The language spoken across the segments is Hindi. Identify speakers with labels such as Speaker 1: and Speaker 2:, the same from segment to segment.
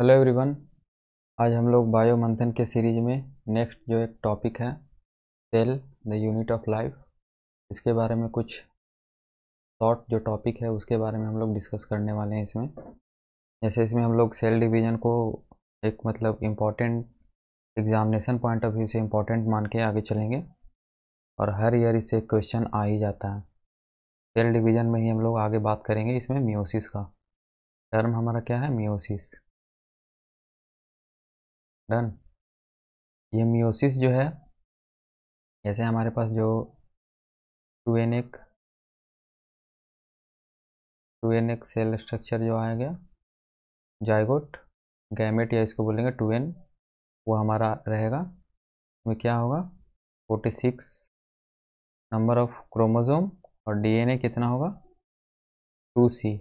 Speaker 1: हेलो एवरीवन आज हम लोग बायो मंथन के सीरीज में नेक्स्ट जो एक टॉपिक है cell the unit of life इसके बारे में कुछ शॉर्ट जो टॉपिक है उसके बारे में हम लोग डिस्कस करने वाले हैं इसमें जैसे इसमें हम लोग सेल डिवीज़न को एक मतलब important examination point of view से इम्पॉर्टेंट मान के आगे चलेंगे और हर ईयर इससे क्वेश्चन आ ही जाता है सेल डिवीज़न में ही हम लोग आगे बात करेंगे इसमें मियोसिस का टर्म हमारा क्या है मियोसिस डन
Speaker 2: ये मियोसिस जो है जैसे हमारे पास जो टू एन एक टू एन एक सेल स्ट्रक्चर जो
Speaker 1: आया गया जाइगोट गैमेट या इसको बोलेंगे टू एन वो हमारा रहेगा उसमें क्या होगा forty six number of chromosome और डीएनए कितना होगा टू सी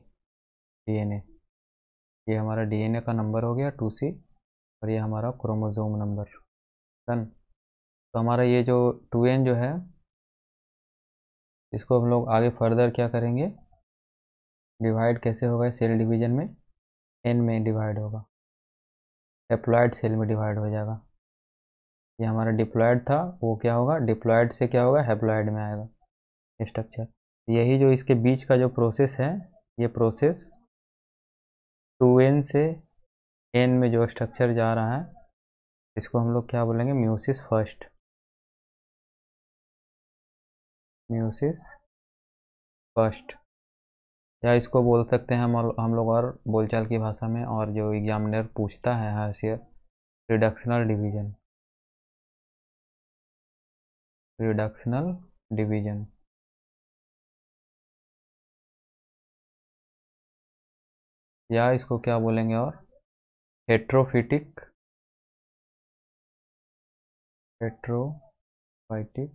Speaker 1: डी ये हमारा डीएनए का नंबर हो गया टू सी और ये हमारा क्रोमोजोम नंबर डन तो हमारा ये जो टू एन जो है इसको हम लोग आगे फर्दर क्या करेंगे डिवाइड कैसे होगा सेल डिवीजन में एन में डिवाइड होगा डिप्लॉयड सेल में डिवाइड हो जाएगा ये हमारा डिप्लॉयड था वो क्या होगा डिप्लॉयड से क्या होगा हेप्लॉयड में आएगा स्ट्रक्चर यही जो इसके बीच का जो प्रोसेस है ये प्रोसेस टू एन से एन में जो स्ट्रक्चर जा रहा है इसको
Speaker 2: हम लोग क्या बोलेंगे म्यूसिस फर्स्ट
Speaker 1: म्यूसिस फर्स्ट या इसको बोल सकते हैं हम हम लोग और बोलचाल की भाषा में और जो एग्जामिनर पूछता है हर से रिडक्शनल डिवीजन रिडक्शनल डिवीजन
Speaker 2: या इसको क्या बोलेंगे और हेट्रोफिटिक हेट्रोफाइटिक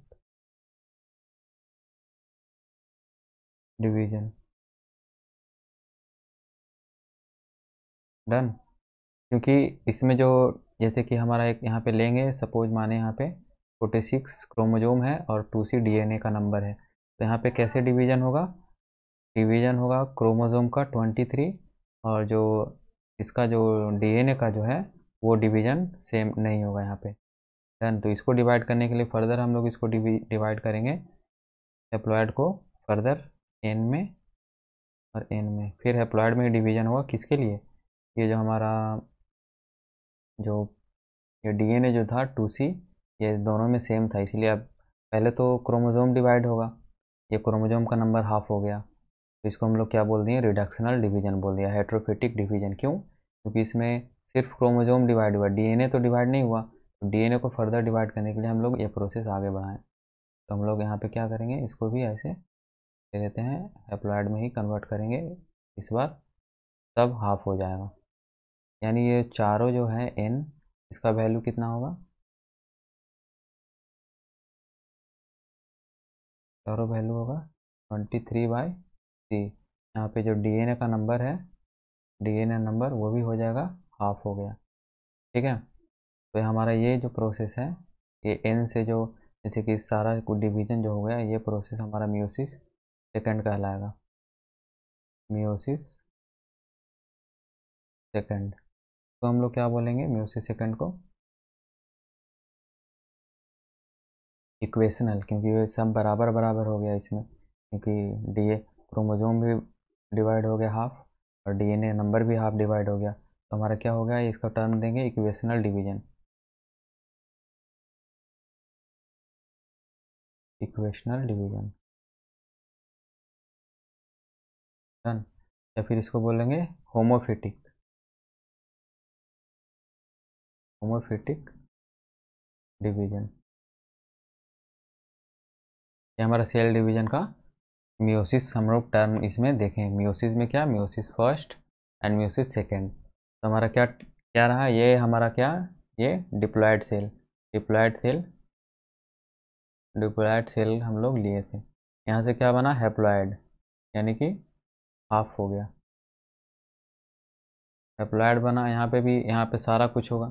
Speaker 2: डिवीजन
Speaker 1: डन क्योंकि इसमें जो जैसे कि हमारा एक यहाँ पे लेंगे सपोज माने यहाँ पे फोर्टी सिक्स क्रोमोजोम है और टू सी ए का नंबर है तो यहाँ पे कैसे डिवीजन होगा डिवीजन होगा क्रोमोजोम का ट्वेंटी थ्री और जो इसका जो डीएनए का जो है वो डिवीज़न सेम नहीं होगा यहाँ पे डन तो इसको डिवाइड करने के लिए फर्दर हम लोग इसको डिवाइड करेंगे एप्लॉयड को फर्दर एन में और एन में फिर एप्लॉयड में डिवीज़न होगा किसके लिए ये जो हमारा जो ये डीएनए जो था टू सी ये दोनों में सेम था इसीलिए अब पहले तो क्रोमोज़ोम डिवाइड होगा ये क्रोमोज़ोम का नंबर हाफ हो गया इसको हम लोग क्या बोल दिए रिडक्शनल डिवीजन बोल दिया हेट्रोफिटिक डिवीजन क्यों क्योंकि इसमें सिर्फ क्रोमोजोम डिवाइड हुआ डीएनए तो डिवाइड नहीं हुआ तो डीएनए को फर्दर डिवाइड करने के लिए हम लोग ये प्रोसेस आगे बढ़ाएं तो हम लोग यहाँ पे क्या करेंगे इसको भी ऐसे दे देते हैं हेप्लॉयड में ही कन्वर्ट करेंगे इस बार सब हाफ हो जाएगा यानी ये चारों जो है एन इसका वैल्यू कितना होगा चारों वैल्यू होगा ट्वेंटी थ्री बाई सी यहाँ पे जो डीएनए का नंबर है डीएनए नंबर वो भी हो जाएगा हाफ हो गया ठीक है तो हमारा ये जो प्रोसेस है ये एन से जो जैसे कि सारा डिवीजन जो हो गया ये प्रोसेस हमारा म्यूसिस सेकंड कहलाएगा म्यूसिस
Speaker 2: सेकंड तो हम लोग क्या बोलेंगे म्यूसिस सेकंड को
Speaker 1: इक्वेशनल क्योंकि ये सब बराबर बराबर हो गया इसमें क्योंकि डी ए क्रोमोजोम भी डिवाइड हो गया हाफ और डीएनए नंबर भी हाफ डिवाइड हो गया तो हमारा क्या हो गया इसका टर्म देंगे equational division
Speaker 2: equational division done या फिर इसको बोलेंगे होमोफिटिक होमोफिटिक डिवीजन ये हमारा सेल
Speaker 1: डिवीजन का मियोसिस हम लोग टर्म इसमें देखें मियोसिस में क्या meiosis first and meiosis second तो हमारा क्या क्या रहा ये हमारा क्या ये diploid cell diploid cell diploid cell हम लोग लिए थे यहाँ से क्या बना हैप्लॉयड यानी कि हाफ हो गया हैप्लॉयड बना यहाँ पे भी यहाँ पे सारा कुछ होगा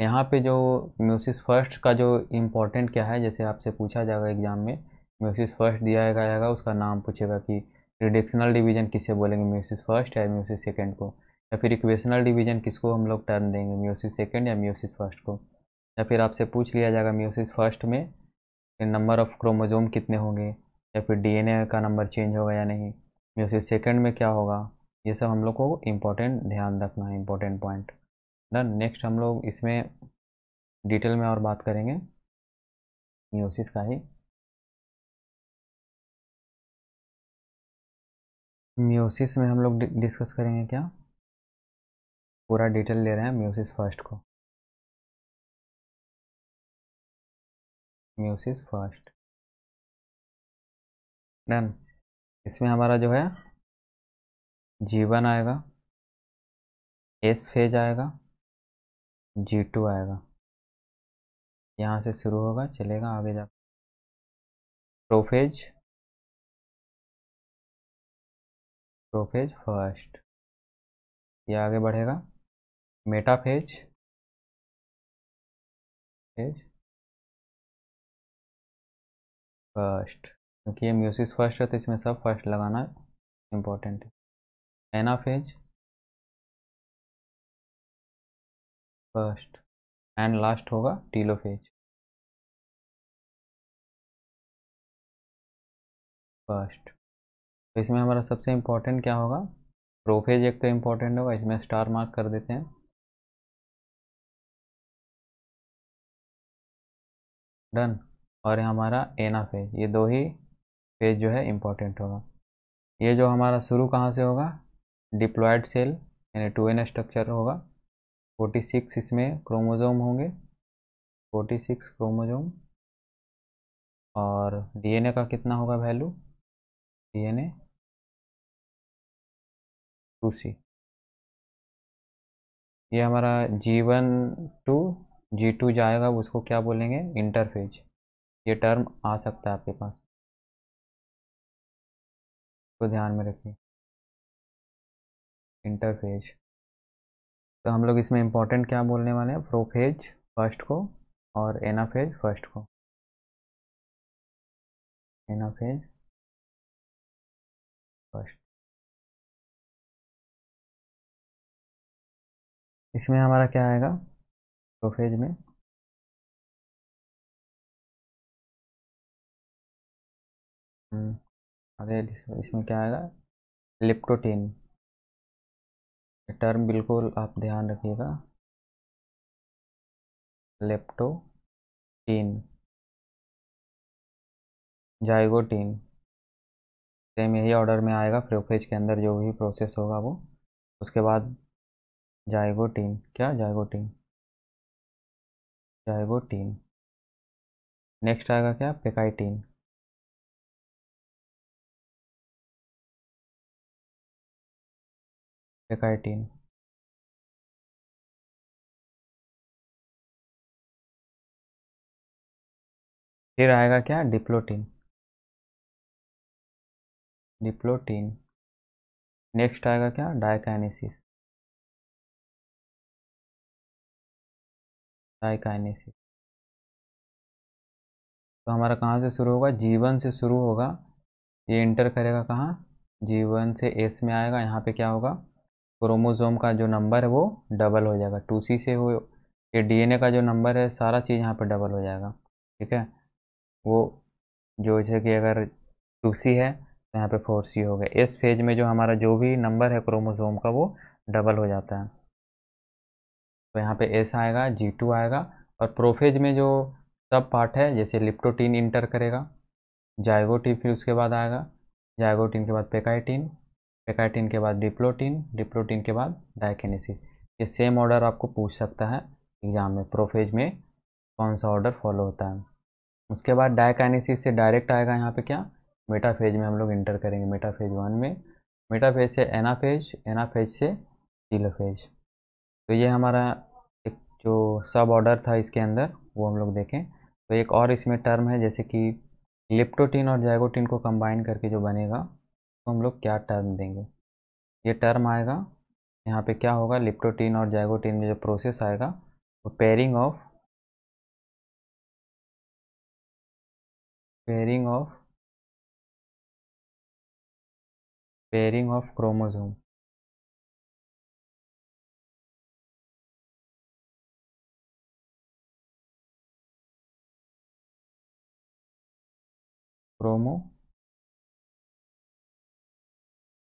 Speaker 1: यहाँ पे जो म्यूसिस फर्स्ट का जो इम्पोर्टेंट क्या है जैसे आपसे पूछा जाएगा एग्ज़ाम में म्यूसिस फर्स्ट दिया जाएगा उसका नाम पूछेगा कि रिडिक्शनल डिवीजन किसे बोलेंगे म्यूसिस फर्स्ट या म्यूसिस सेकेंड को या फिर इक्वेशनल डिवीजन किसको हम लोग टर्न देंगे म्यूसिस सेकेंड या म्यूसिस फर्स्ट को या फिर आपसे पूछ लिया जाएगा म्यूसिस फर्स्ट में नंबर ऑफ क्रोमोजोम कितने होंगे या फिर डी का नंबर चेंज होगा या नहीं म्यूसिस सेकेंड में क्या होगा ये सब हम लोग को इम्पोर्टेंट ध्यान रखना है इम्पोर्टेंट पॉइंट डन नेक्स्ट हम लोग इसमें डिटेल में और बात करेंगे म्यूसिस का ही
Speaker 2: म्यूसिस में हम लोग डिस्कस करेंगे क्या पूरा डिटेल ले रहे हैं म्यूसिस फर्स्ट को म्यूसिस फर्स्ट डन इसमें हमारा जो है जीवन आएगा एस फेज आएगा जी टू आएगा यहाँ से शुरू होगा चलेगा आगे जाकर प्रोफेज प्रोफेज फर्स्ट ये आगे बढ़ेगा मेटाफेज फेज फर्स्ट क्योंकि ये म्यूसिस फर्स्ट है तो इसमें सब फर्स्ट लगाना इम्पोर्टेंट है एनाफेज फर्स्ट एंड लास्ट होगा टीलोफेज फर्स्ट तो इसमें हमारा सबसे इम्पोर्टेंट क्या होगा प्रोफेज एक तो इम्पोर्टेंट होगा इसमें स्टार मार्क कर देते हैं
Speaker 1: डन और हमारा एना फेज ये दो ही फेज जो है इम्पोर्टेंट होगा ये जो हमारा शुरू कहाँ से होगा डिप्लॉयड सेल यानी टू एन स्ट्रक्चर होगा फोर्टी सिक्स इसमें क्रोमोजोम होंगे फोर्टी सिक्स क्रोमोजोम और डीएनए का कितना होगा
Speaker 2: वैल्यू डीएनए टू सी
Speaker 1: ये हमारा G one to G two जाएगा उसको क्या बोलेंगे इंटरफेज ये टर्म आ सकता है आपके पास
Speaker 2: तो ध्यान में रखिए इंटरफेज
Speaker 1: तो हम लोग इसमें इम्पोर्टेंट क्या बोलने वाले हैं प्रोफेज फर्स्ट को और एनाफेज फर्स्ट को एनाफेज
Speaker 2: फर्स्ट इसमें हमारा क्या आएगा प्रोफेज में हम्म, अरे इसमें क्या आएगा लिप्टोटीन टर्म बिल्कुल आप ध्यान रखिएगा लेप्टोटीन जाइगोटीन
Speaker 1: सेम यही ऑर्डर में आएगा प्रोफेज के अंदर जो भी प्रोसेस होगा वो उसके बाद जाइगोटीन क्या जाइगोटीन
Speaker 2: जाइगोटीन नेक्स्ट आएगा क्या पेकाइटीन पेकाइटीन फिर आएगा क्या डिप्लोटीन डिप्लोटीन नेक्स्ट आएगा क्या डायकाइनेसिस काय
Speaker 1: तो हमारा कहाँ से शुरू होगा जीवन से शुरू होगा ये इंटर करेगा कहाँ जीवन से एस में आएगा यहाँ पे क्या होगा क्रोमोजोम का जो नंबर है वो डबल हो जाएगा टू सी से हो ये डीएनए का जो नंबर है सारा चीज़ यहाँ पे डबल हो जाएगा ठीक है वो जो जैसे कि अगर टू सी है तो यहाँ पे फोर सी हो गया इस फेज में जो हमारा जो भी नंबर है क्रोमोजोम का वो डबल हो जाता है तो यहाँ पे एस आएगा जी टू आएगा और प्रोफेज में जो सब पार्ट है जैसे लिप्टोटीन इंटर करेगा जायगोटीन फिर उसके बाद आएगा जायगोटीन के बाद पेकाइटीन पेकाइटीन के बाद डिप्लोटीन डिप्लोटीन के बाद डायकेनेसिस ये सेम ऑर्डर आपको पूछ सकता है एग्ज़ाम में प्रोफेज में कौन सा ऑर्डर फॉलो होता है उसके बाद डायकाइनेसिस से डायरेक्ट आएगा यहाँ पे क्या मेटाफेज में हम लोग इंटर करेंगे मेटाफेज वन में मेटाफेज से एनाफेज एनाफेज से टीलोफेज तो ये हमारा जो सब ऑर्डर था इसके अंदर वो हम लोग देखें तो एक और इसमें टर्म है जैसे कि लिप्टोटीन और जैगोटीन को कंबाइन करके जो बनेगा तो हम लोग क्या टर्म देंगे ये टर्म आएगा यहाँ पे क्या होगा लिप्टोटीन और जैगोटीन में जो प्रोसेस आएगा वो pairing of
Speaker 2: pairing of pairing of chromosome प्रोमो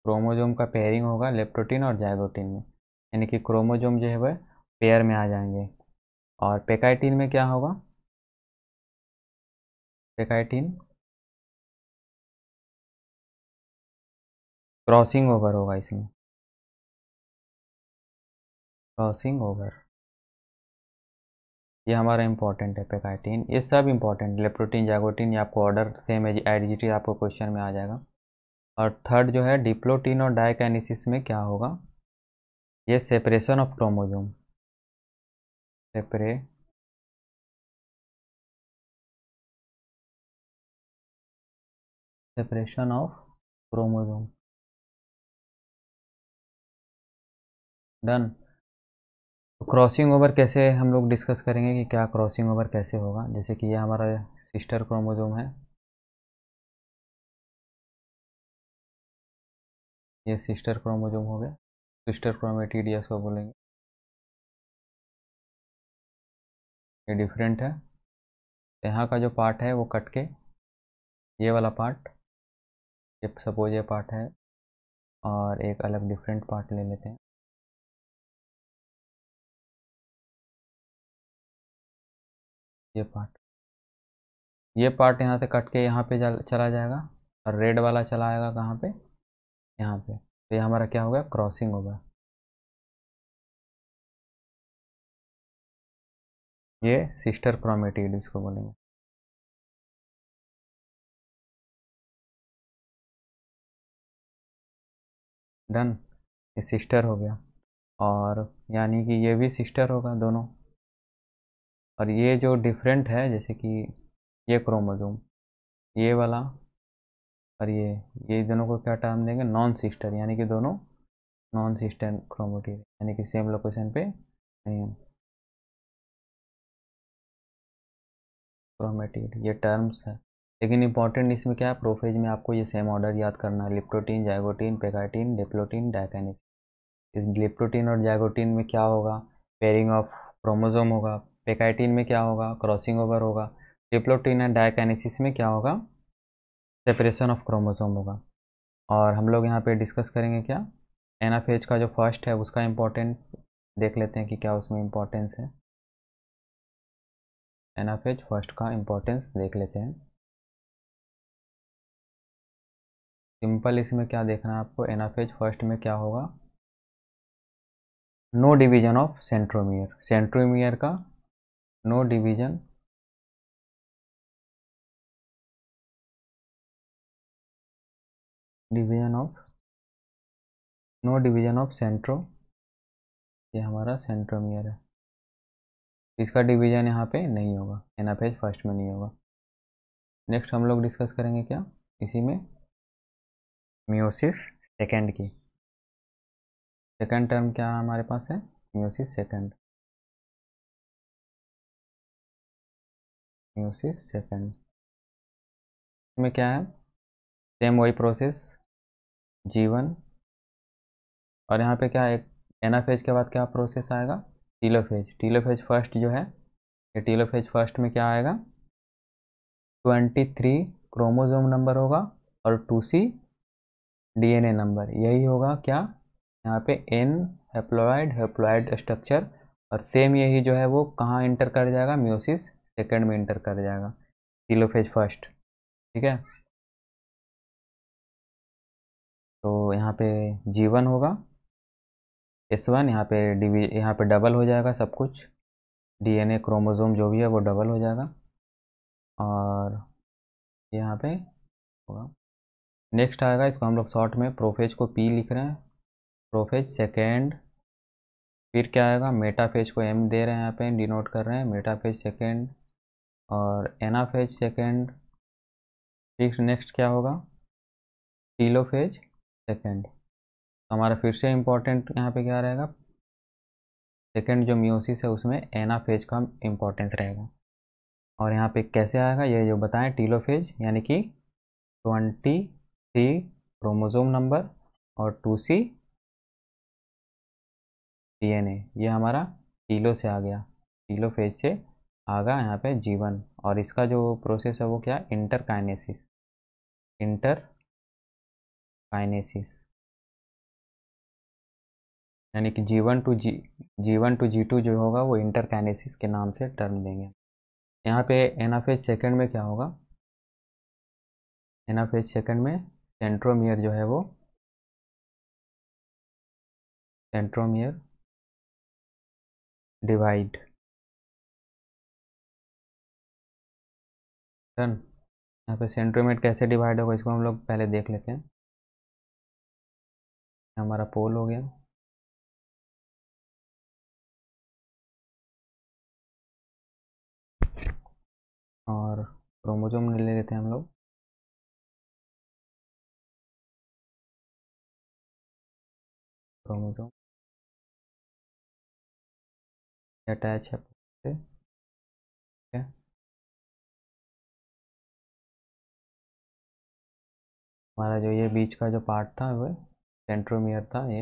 Speaker 1: क्रोमोजोम का पेयरिंग होगा लेप्टोटीन और जैगोटीन में यानी कि क्रोमोजोम जो है वह पेयर में आ जाएंगे और पेकाइटीन में क्या होगा पेकाइटीन
Speaker 2: क्रॉसिंग ओवर होगा इसमें
Speaker 1: क्रॉसिंग ओवर ये हमारा इंपॉर्टेंट है पेकाइटिन ये सब इंपॉर्टेंट लेप्रोटीन जैगोटीन ये आपको ऑर्डर सेम है एडजिटी आपको क्वेश्चन में आ जाएगा और थर्ड जो है डिप्लोटीन और डायकैनिसिस में क्या होगा ये सेपरेशन ऑफ क्रोमोजोम सेपरे
Speaker 2: separation of chromosome
Speaker 1: done crossing over कैसे हम लोग डिस्कस करेंगे कि क्या क्रॉसिंग ओवर कैसे होगा जैसे कि ये हमारा सिस्टर क्रोमोजोम है
Speaker 2: ये सिस्टर क्रोमोजोम हो गया सिस्टर क्रोमेटिड या सो बोलेंगे ये डिफरेंट
Speaker 1: है यहाँ का जो पार्ट है वो कट के ये वाला पार्ट ये सपोज ये पार्ट है और एक अलग डिफरेंट पार्ट ले लेते हैं ये पार्ट ये पार्ट यहाँ से कट के यहाँ पे चला जाएगा और रेड वाला चला आएगा कहाँ पे यहाँ पे तो ये हमारा क्या हो गया क्रॉसिंग होगा
Speaker 2: ये सिस्टर क्रोमेटिड इसको बोलेंगे डन ये सिस्टर हो गया
Speaker 1: और यानी कि ये भी सिस्टर होगा दोनों और ये जो डिफरेंट है जैसे कि ये क्रोमोजोम ये वाला और ये ये दोनों को क्या टर्म देंगे नॉन सिस्टर यानी कि दोनों नॉन सिस्टर क्रोमोटीर यानी कि सेम लोकेशन पे नहीं है ये टर्म्स है लेकिन इंपॉर्टेंट इसमें क्या है प्रोफेज में आपको ये सेम ऑर्डर याद करना है लिप्टोटीन जैगोटीन पेगाटीन डिप्लोटीन डायकानिस इस लिप्टोटीन और जाइगोटीन में क्या होगा पेयरिंग ऑफ क्रोमोजोम होगा पेकाइटिन में क्या होगा क्रॉसिंग ओवर होगा डिप्लोटीन एंड डायकैनिसिस में क्या होगा सेपरेशन ऑफ क्रोमोसोम होगा और हम लोग यहाँ पे डिस्कस करेंगे क्या एनाफेज का जो फर्स्ट है उसका इम्पोर्टेंट देख लेते हैं कि क्या उसमें इम्पोर्टेंस है एनाफेज फर्स्ट का इम्पोर्टेंस देख लेते हैं सिंपल इसमें क्या देखना है आपको एनाफेज फर्स्ट में क्या होगा no division of centromere centromere का no division
Speaker 2: division of no division of सेंट्रो
Speaker 1: ये हमारा सेंट्रोमियर है इसका डिवीजन यहाँ पे नहीं होगा एच फर्स्ट में नहीं होगा नेक्स्ट हम लोग डिस्कस करेंगे क्या इसी में
Speaker 2: म्यूसिस सेकेंड की सेकेंड टर्म क्या हमारे पास है म्योसिस सेकेंड म्यूसिस सेकेंड इसमें क्या है सेम
Speaker 1: वही प्रोसेस जीवन और यहाँ पे क्या है एनाफेज के बाद क्या प्रोसेस आएगा टीलोफेज टीलोफेज फर्स्ट जो है ये टीलोफेज फर्स्ट में क्या आएगा ट्वेंटी थ्री क्रोमोजोम नंबर होगा और टू सी डीएनए नंबर यही होगा क्या यहाँ पे एन हेप्लोइड हेप्लोइड स्ट्रक्चर और सेम यही जो है वो कहाँ इंटर कर जाएगा म्यूसिस सेकेंड में इंटर कर जाएगा तीलो फेज फर्स्ट ठीक है तो यहाँ पे जीवन होगा एस वन यहाँ पे डिवी यहाँ पे डबल हो जाएगा सब कुछ डीएनए क्रोमोसोम जो भी है वो डबल हो जाएगा और यहाँ पे होगा नेक्स्ट आएगा इसको हम लोग शॉर्ट में प्रोफेज को पी लिख रहे हैं प्रोफेज सेकेंड फिर क्या आएगा मेटाफेज को एम दे रहे हैं यहाँ पे डिनोट कर रहे हैं मेटाफेज सेकेंड और एनाफेज सेकेंड फिर नेक्स्ट क्या होगा टीलोफेज तो सेकेंड हमारा फिर से इम्पोर्टेंट यहाँ पे क्या रहेगा सेकेंड जो म्यूसिस है उसमें एनाफेज का इम्पोर्टेंस रहेगा और यहाँ पे कैसे आएगा ये जो बताएं टीलोफेज यानी कि ट्वेंटी थ्री क्रोमोजोम नंबर और टू सी डी ये हमारा टीलो से आ गया टीलोफेज से आगा यहाँ पे जीवन और इसका जो प्रोसेस है वो क्या है इंटरकाइनेसिस इंटर काइनेसिस यानी कि जीवन टू जी जीवन टू जी टू जो होगा वो इंटरकाइनेसिस के नाम से टर्म देंगे यहाँ पे एनाफेज सेकंड में क्या होगा एनाफेज सेकंड
Speaker 2: में सेंट्रोमियर जो है वो सेंट्रोमियर डिवाइड डन यहाँ पे सेंट्रोमेट कैसे डिवाइड होगा इसको हम लोग पहले देख लेते हैं हमारा पोल हो गया और क्रोमोजोम ले लेते हैं हम लोग क्रोमोजोम अटैच है
Speaker 1: हमारा जो ये बीच का जो पार्ट था वह सेंट्रोमियर था ये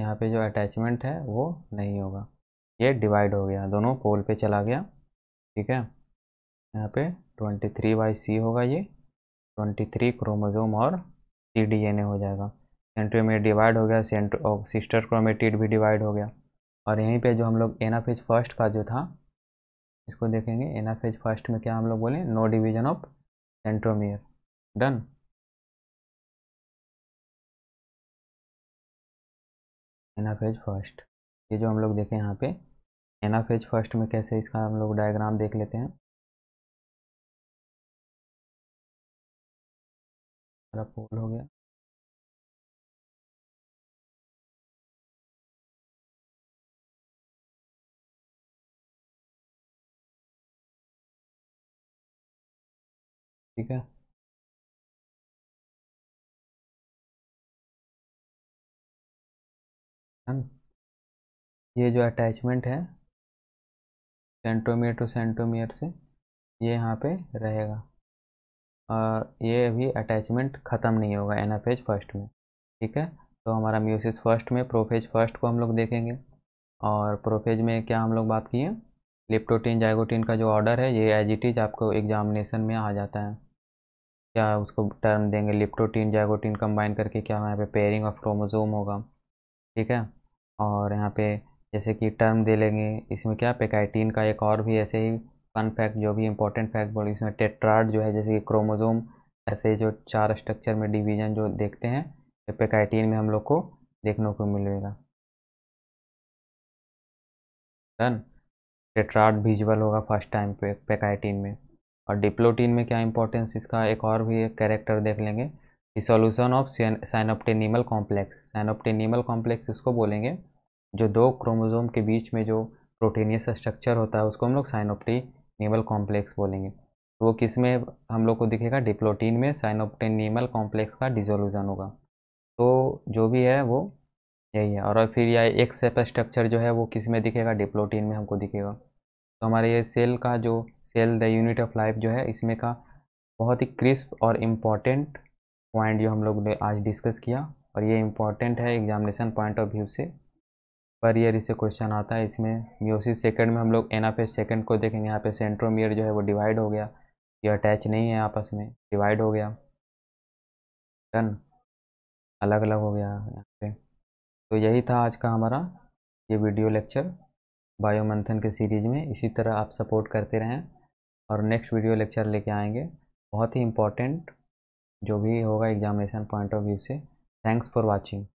Speaker 1: यहाँ पे जो अटैचमेंट है वो नहीं होगा ये डिवाइड हो गया दोनों पोल पे चला गया ठीक है यहाँ पे 23 थ्री बाई सी होगा ये 23 थ्री क्रोमोजोम और सी डी एन ए हो जाएगा सेंट्रोमियर डिवाइड हो गया सेंट्रो सिस्टर क्रोमेटिड भी डिवाइड हो गया और यहीं पे जो हम लोग एनाफेज फर्स्ट का जो था इसको देखेंगे एनाफेज फर्स्ट में क्या हम लोग बोले no division of centromere.
Speaker 2: Done. Anaphase first ये जो हम लोग देखें यहाँ पे एनाफेज फर्स्ट में कैसे इसका हम लोग डायग्राम देख लेते हैं पोल हो गया ठीक है ये जो अटैचमेंट है
Speaker 1: सेंटोमीटर टू सेंटोमीटर से ये यहाँ पे रहेगा और ये अभी अटैचमेंट ख़त्म नहीं होगा एनाफेज फर्स्ट में ठीक है तो हमारा म्यूसिस फर्स्ट में प्रोफेज फर्स्ट को हम लोग देखेंगे और प्रोफेज में क्या हम लोग बात किए लिप्टोटीन जाइगोटीन का जो ऑर्डर है ये एजिटीज आपको एग्जामिनेशन में आ जाता है क्या उसको टर्म देंगे लिप्टोटीन जैगोटीन कंबाइन करके क्या यहाँ पे पेयरिंग ऑफ क्रोमोजोम होगा ठीक है और यहाँ पे जैसे कि टर्म दे लेंगे इसमें क्या पेकाइटीन का एक और भी ऐसे ही फन फैक्ट जो भी इंपॉर्टेंट फैक्ट बोले इसमें टेट्राड जो है जैसे कि क्रोमोजोम ऐसे जो चार स्ट्रक्चर में डिवीजन जो देखते हैं तो पेकाइटीन में हम लोग को देखने को मिलेगा डन टेट्राड विजुअल होगा फर्स्ट टाइम पे पेकाइटीन में और डिप्लोटीन में क्या इंपॉर्टेंस इसका एक और भी एक कैरेक्टर देख लेंगे dissolution of synaptonemal complex synaptonemal complex इसको बोलेंगे जो दो क्रोमोजोम के बीच में जो प्रोटीनियस स्ट्रक्चर होता है उसको हम लोग साइनोप्टेनिमल कॉम्प्लेक्स बोलेंगे वो किस में हम लोग को दिखेगा डिप्लोटीन में साइनोप्टेनिमल कॉम्प्लेक्स का डिजोल्यूशन होगा तो जो भी है वो यही है और फिर यह एक सेप स्ट्रक्चर जो है वो किस में दिखेगा डिप्लोटीन में हमको दिखेगा तो हमारे ये सेल का जो cell the unit of life जो है इसमें का बहुत ही क्रिस्प और इम्पॉर्टेंट पॉइंट जो हम लोग ने आज डिस्कस किया और ये इम्पॉर्टेंट है एग्जामिनेशन पॉइंट ऑफ व्यू से पर ईयर इसे क्वेश्चन आता है इसमें म्यूसिस सेकंड में हम लोग एनाफेस सेकंड को देखेंगे यहाँ पे सेंट्रोमियर जो है वो डिवाइड हो गया ये अटैच नहीं है आपस में डिवाइड हो गया डन अलग अलग हो गया यहाँ पे तो यही था आज का हमारा ये वीडियो लेक्चर बायोमंथन के सीरीज में इसी तरह आप सपोर्ट करते रहें और नेक्स्ट वीडियो लेक्चर लेके आएंगे बहुत ही इंपॉर्टेंट जो भी होगा एग्जामिनेशन पॉइंट ऑफ व्यू से थैंक्स फॉर वॉचिंग